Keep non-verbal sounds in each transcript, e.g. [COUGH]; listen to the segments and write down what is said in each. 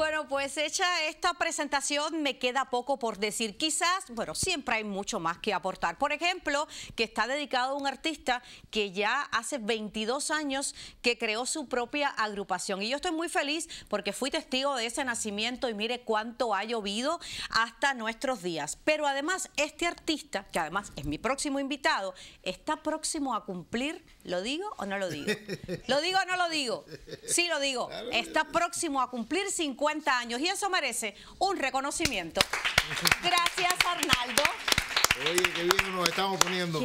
Bueno, pues hecha esta presentación me queda poco por decir. Quizás, bueno, siempre hay mucho más que aportar. Por ejemplo, que está dedicado a un artista que ya hace 22 años que creó su propia agrupación. Y yo estoy muy feliz porque fui testigo de ese nacimiento y mire cuánto ha llovido hasta nuestros días. Pero además, este artista, que además es mi próximo invitado, está próximo a cumplir, ¿lo digo o no lo digo? [LAUGHS] ¿Lo digo o no lo digo? Sí lo digo. Está próximo a cumplir 50 años y eso merece un reconocimiento. Gracias, Arnaldo. Oye, qué bien nos estamos poniendo.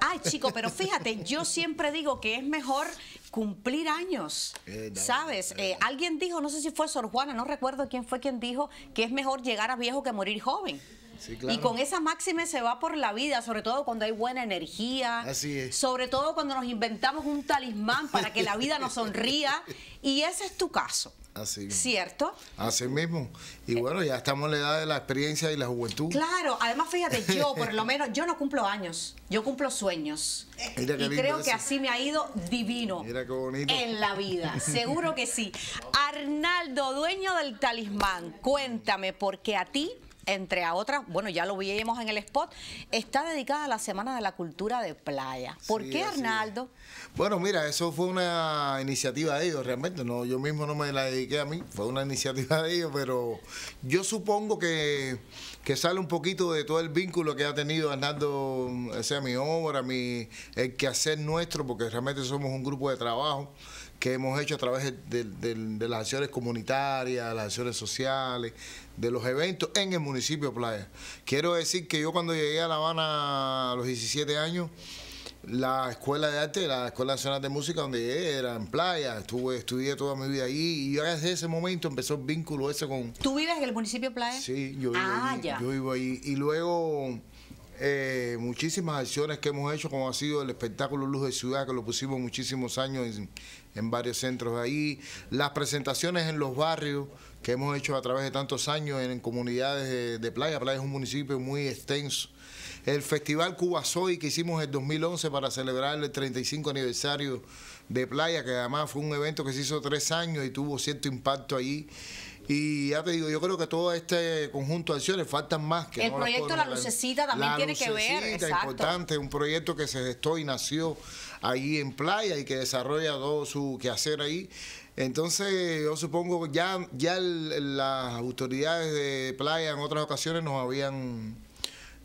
Ay, chico, pero fíjate, yo siempre digo que es mejor cumplir años, eh, ¿sabes? Eh, alguien dijo, no sé si fue Sor Juana, no recuerdo quién fue quien dijo que es mejor llegar a viejo que morir joven. Y con esa máxima se va por la vida, sobre todo cuando hay buena energía. Así es. Sobre todo cuando nos inventamos un talismán para que la vida nos sonría. [LAUGHS] Y ese es tu caso. Así ¿Cierto? Así mismo. Y bueno, ya estamos en la edad de la experiencia y la juventud. Claro, además fíjate, yo por lo [LAUGHS] menos, yo no cumplo años, yo cumplo sueños. y creo que así me ha ido divino. Mira qué bonito. En la vida, seguro que sí. [LAUGHS] Arnaldo, dueño del talismán, cuéntame, porque a ti entre otras, bueno, ya lo vimos en el spot, está dedicada a la Semana de la Cultura de Playa. ¿Por qué, Arnaldo? Bueno, mira, eso fue una iniciativa de ellos, realmente. No, yo mismo no me la dediqué a mí, fue una [LAUGHS] iniciativa de ellos, pero yo supongo que, que sale un poquito de todo el vínculo que ha tenido Arnaldo, sea mi obra, mi, el quehacer nuestro, porque realmente somos un grupo de trabajo que hemos hecho a través de, las acciones comunitarias, las acciones sociales, de los eventos en el municipio Playa. Quiero decir que yo cuando llegué a La Habana a los 17 años, la escuela de arte, la Escuela Nacional de Música, donde llegué, era en playa, estuve, estudié toda mi vida ahí y yo desde ese momento empezó el vínculo ese con... ¿Tú vives en el municipio Playa? Sí, yo vivo ah, yo vivo allí y luego eh, muchísimas acciones que hemos hecho, como ha sido el espectáculo Luz de Ciudad, que lo pusimos muchísimos años en, varios centros de ahí, las presentaciones en los barrios que hemos hecho a través de tantos años en, comunidades de, playa, playa es un municipio muy extenso, el Festival Cuba que hicimos en 2011 para celebrar el 35 aniversario de playa, que además fue un evento que se hizo tres años y tuvo cierto impacto allí. Y ya te digo, yo creo que todo este conjunto de acciones faltan más que... El proyecto La Lucecita también tiene que ver. Exacto. importante, un proyecto que se gestó y nació ahí en playa y que desarrolla todo su quehacer ahí. Entonces, yo supongo ya ya las autoridades de playa en otras ocasiones nos habían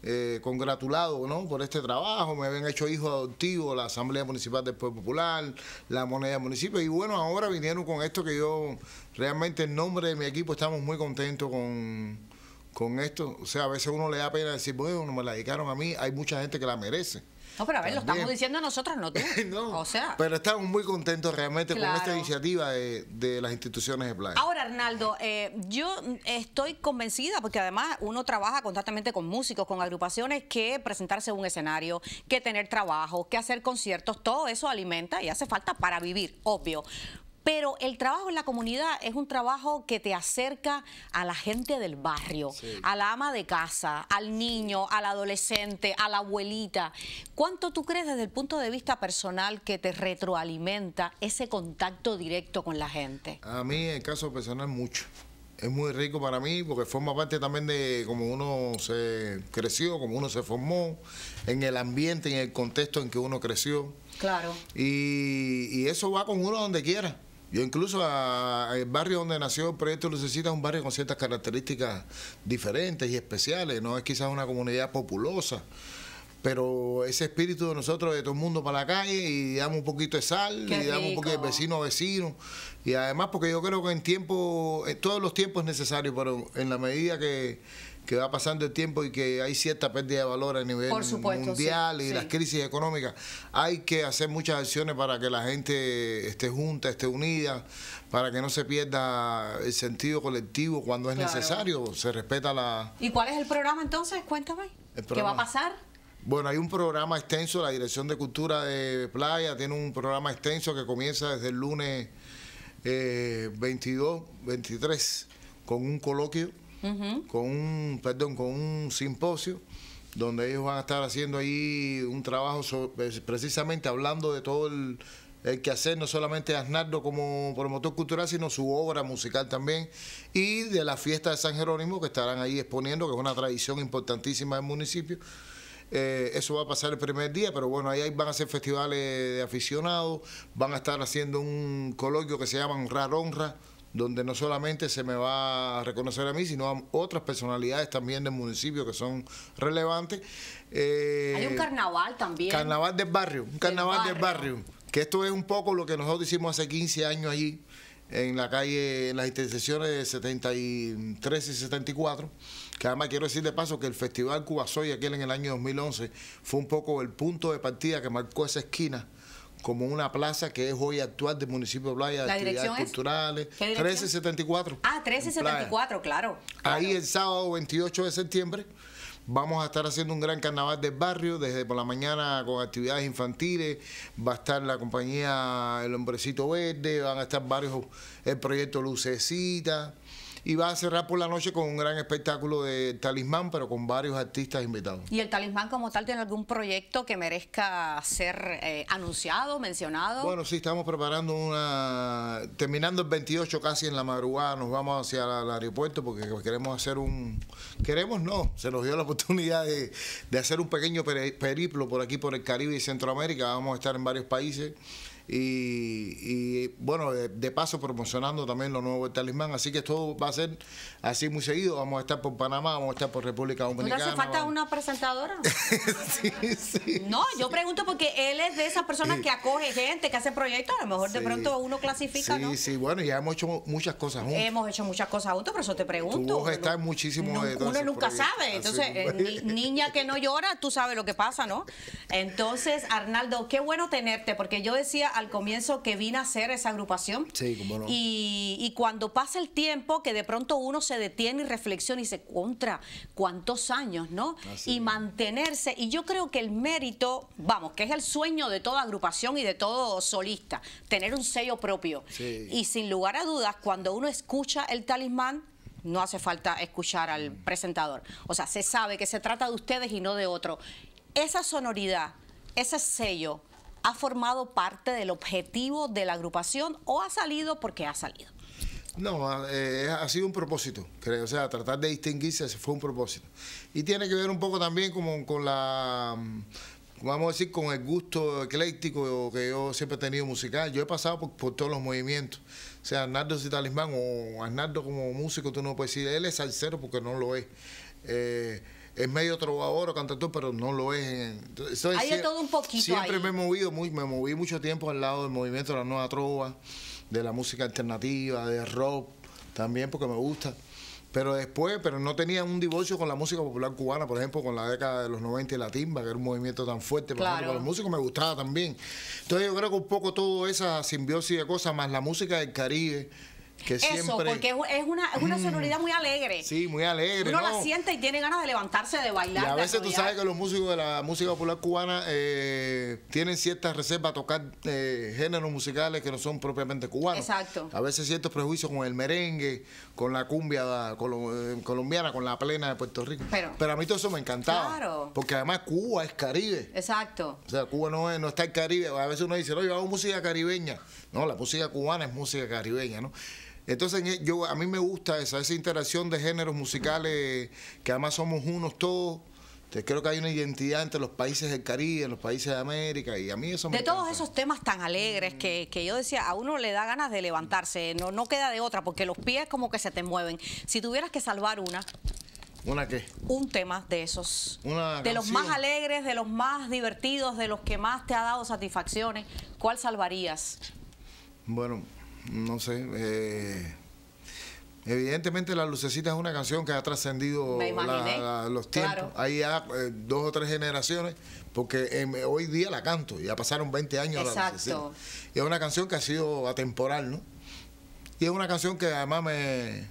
eh, congratulado por este trabajo, me habían hecho hijo adoptivo la Asamblea Municipal del Pueblo Popular, la moneda Municipal... municipio, y bueno, ahora vinieron con esto que yo realmente en nombre de mi equipo estamos muy contentos con con esto. O sea, a veces uno le da pena decir, bueno, me la dedicaron a mí, hay mucha gente que la merece. No, pero a ver, lo estamos diciendo nosotros, no tú. [LAUGHS] o sea. Pero estamos muy contentos realmente con esta iniciativa de, las instituciones de playa. Ahora, Arnaldo, eh, yo estoy convencida, porque además uno trabaja constantemente con músicos, con agrupaciones, que presentarse en un escenario, que tener trabajo, que hacer conciertos, todo eso alimenta y hace falta para vivir, obvio. Pero el trabajo en la comunidad es un trabajo que te acerca a la gente del barrio, a la ama de casa, al niño, al adolescente, a la abuelita. ¿Cuánto tú crees desde el punto de vista personal que te retroalimenta ese contacto directo con la gente? A mí, en caso personal, mucho. Es muy rico para mí porque forma parte también de cómo uno se creció, cómo uno se formó, en el ambiente, en el contexto en que uno creció. Claro. y eso va con uno donde quiera. Yo incluso el barrio donde nació el proyecto Lucecita es un barrio con ciertas características diferentes y especiales, no es quizás una comunidad populosa, pero ese espíritu de nosotros, de todo el mundo para la calle y damos un poquito de sal, y damos un poquito de vecino a vecino, y además porque yo creo que en tiempo, en todos los tiempos es necesario, pero en la medida que que va pasando el tiempo y que hay cierta pérdida de valor a nivel mundial y las crisis económicas, hay que hacer muchas acciones para que la gente esté junta, esté unida, para que no se pierda el sentido colectivo cuando es necesario, se respeta la... ¿Y cuál es el programa entonces? Cuéntame. ¿Qué va a pasar? Bueno, hay un programa extenso, la Dirección de Cultura de Playa tiene un programa extenso que comienza desde el lunes 22, eh, 23, con un coloquio con un, perdón, con un simposio donde ellos van a estar haciendo ahí un trabajo pues, precisamente hablando de todo el, que hacer, no solamente de Asnardo como promotor cultural, sino su obra musical también, y de la fiesta de San Jerónimo que estarán ahí exponiendo, que es una tradición importantísima del municipio. Eh, eso va a pasar el primer día, pero bueno, ahí van a ser festivales de aficionados, van a estar haciendo un coloquio que se llama Honrar Honra, donde no solamente se me va a reconocer a mí, sino a otras personalidades también del municipio que son relevantes. Eh, Hay un carnaval también. Carnaval del barrio, un carnaval del barrio. que esto es un poco lo que nosotros hicimos hace 15 años allí, en la calle, en las intersecciones de 73 y 74, que además quiero decir de paso que el Festival Cubasoy aquel en el año 2011, fue un poco el punto de partida que marcó esa esquina como una plaza que es hoy actual del municipio de Playa, de actividades culturales. 1374. Ah, 1374, claro, Ahí el sábado 28 de septiembre vamos a estar haciendo un gran carnaval del barrio, desde por la mañana con actividades infantiles, va a estar la compañía El Hombrecito Verde, van a estar varios, el proyecto Lucecita y va a cerrar por la noche con un gran espectáculo de talismán, pero con varios artistas invitados. ¿Y el talismán como tal tiene algún proyecto que merezca ser eh, anunciado, mencionado? Bueno, sí, estamos preparando una... Terminando el 28 casi en la madrugada, nos vamos hacia el aeropuerto porque queremos hacer un... Queremos no, se nos dio la [LAUGHS] oportunidad de, de hacer un pequeño periplo por aquí, por el Caribe y Centroamérica. Vamos a estar en varios países y, bueno, de, paso promocionando también lo nuevo Talismán. Así que todo va a ser así muy seguido. Vamos a estar por Panamá, vamos a estar por República Dominicana. ¿No hace falta una presentadora? [LAUGHS] sí, sí, no, yo pregunto porque él es de esas personas que acoge gente, que hace proyectos. A lo mejor de pronto uno clasifica, ¿no? Sí, sí, bueno, ya hemos hecho muchas cosas juntos. Hemos hecho muchas cosas juntos, pero eso te pregunto. Tu voz está muchísimo Uno nunca sabe. Entonces, eh, niña que no llora, tú sabes lo que pasa, ¿no? Entonces, Arnaldo, qué bueno tenerte, porque yo decía al comienzo que vine a hacer esa agrupación. Sí, no. Y, cuando pasa el tiempo, que de pronto uno se detiene y reflexiona y se contra cuántos años, ¿no? Ah, y mantenerse. Y yo creo que el mérito, vamos, que es el sueño de toda agrupación y de todo solista, tener un sello propio. Y sin lugar a dudas, cuando uno escucha el talismán, no hace falta escuchar al mm. presentador. O sea, se sabe que se trata de ustedes y no de otro. Esa sonoridad, ese sello, ha formado parte del objetivo de la agrupación o ha salido porque ha salido? No, eh, ha sido un propósito, creo. O sea, tratar de distinguirse fue un propósito. Y tiene que ver un poco también como, con la mm, vamos a decir, con el gusto ecléctico que yo siempre he tenido musical. Yo he pasado por, todos los movimientos. O sea, Arnaldo y talismán o Arnaldo como músico, tú no puedes decir, él es salsero porque no lo es. Eh, es medio trovador o cantautor, pero no lo es. hay todo un poquito. Siempre me he movido, me moví mucho tiempo al lado del movimiento de la nueva trova, de la música alternativa, de rock, también porque me gusta. Pero después, pero no tenía un divorcio con la música popular cubana, por ejemplo, con la década de los 90 y la timba, que era un movimiento tan fuerte claro. para los músicos, me gustaba también. Entonces yo creo que un poco toda esa simbiosis de cosas, más la música del Caribe, eso, porque es una, es una mm. sonoridad muy alegre. Sí, muy alegre. Uno la siente y tiene ganas de levantarse, de bailar. Y a veces tú sabes que los músicos de la música popular cubana eh, tienen ciertas reservas a tocar eh, géneros musicales que no son propiamente cubanos. Exacto. A veces ciertos prejuicios con el merengue, con la cumbia eh, colombiana, con la plena de Puerto Rico. Pero, Pero a mí todo eso me encantaba. Claro. Porque además Cuba es Caribe. Exacto. O sea, Cuba no, está en Caribe. A veces uno dice, no, yo hago música caribeña. No, la música cubana es música caribeña, ¿no? Entonces e, yo, a mí me gusta esa, esa interacción de géneros musicales, que además somos unos todos. creo que hay una identidad entre los países del Caribe, los países de América, y a mí eso me De todos esos temas tan alegres que, que, yo decía, a uno le da ganas de levantarse, no, no queda de otra, porque los pies como que se te mueven. Si tuvieras que salvar una... ¿Una qué? Un tema de esos. de los más alegres, de los más divertidos, de los que más te ha dado satisfacciones. ¿Cuál salvarías? Bueno, no sé. Eh, evidentemente La Lucecita es una canción que ha trascendido los tiempos. Hay eh, dos o tres generaciones, porque hoy día la canto, ya pasaron 20 años La Lucecita. Y es una canción que ha sido atemporal, ¿no? Y es una canción que además me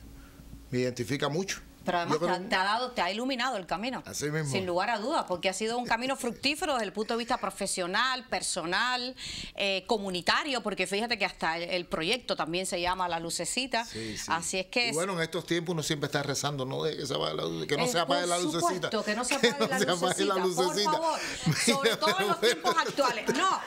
identifica mucho. Pero además te, ha dado, te ha iluminado el camino. Así mismo. Sin lugar a dudas, porque ha sido un camino fructífero desde el punto de vista profesional, personal, eh, comunitario, porque fíjate que hasta el, proyecto también se llama La Lucecita. Así es que... bueno, en estos tiempos uno siempre está rezando, no de eh, que, no se apague la [LAUGHS] lucecita. que no se apague, la, lucecita, Por favor, [LAUGHS] sobre todo en los [LAUGHS] tiempos actuales. No,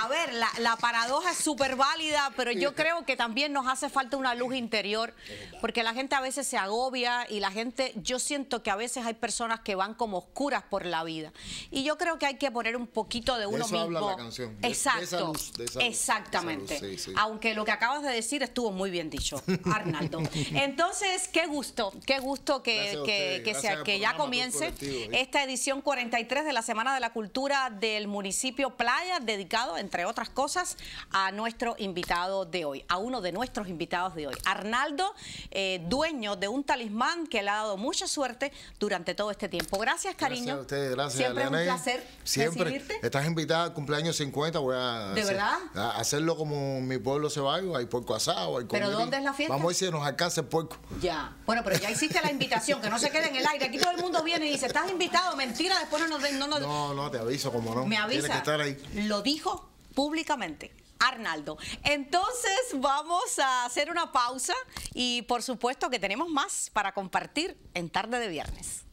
a ver, la paradoja es súper válida, pero yo creo que también nos hace falta una luz interior, porque la gente a veces se agobia y la gente yo siento que a veces hay personas que van como oscuras por la vida. Y yo creo que hay que poner un poquito de uno mismo. Habla la canción. Exacto. exactamente. Aunque lo que acabas de decir estuvo muy bien dicho, Arnaldo. [LAUGHS] Entonces, qué gusto, qué gusto que, ya comience esta edición 43 de la Semana de la Cultura del municipio Playa, dedicado, entre otras cosas, a nuestro invitado de hoy, a uno de nuestros invitados de hoy, Arnaldo, eh, dueño de un talismán que la dado mucha suerte durante todo este tiempo. Gracias, cariño. Gracias a ustedes, gracias. Siempre es un placer Recibirte. Estás invitada al cumpleaños 50, voy a, ¿De verdad? hacerlo como mi pueblo se va, hay puerco asado, ¿Pero dónde es la fiesta? Vamos a ver si nos alcanza el puerco. Ya. Bueno, pero ya hiciste la invitación, que no se quede en el aire. Aquí todo el mundo viene y dice, estás invitado, mentira, después no nos... No, no, no, te aviso, como no. Me avisa. que ahí. Lo dijo públicamente. Arnaldo. Entonces vamos a hacer una pausa y por supuesto que tenemos más para compartir en tarde de viernes.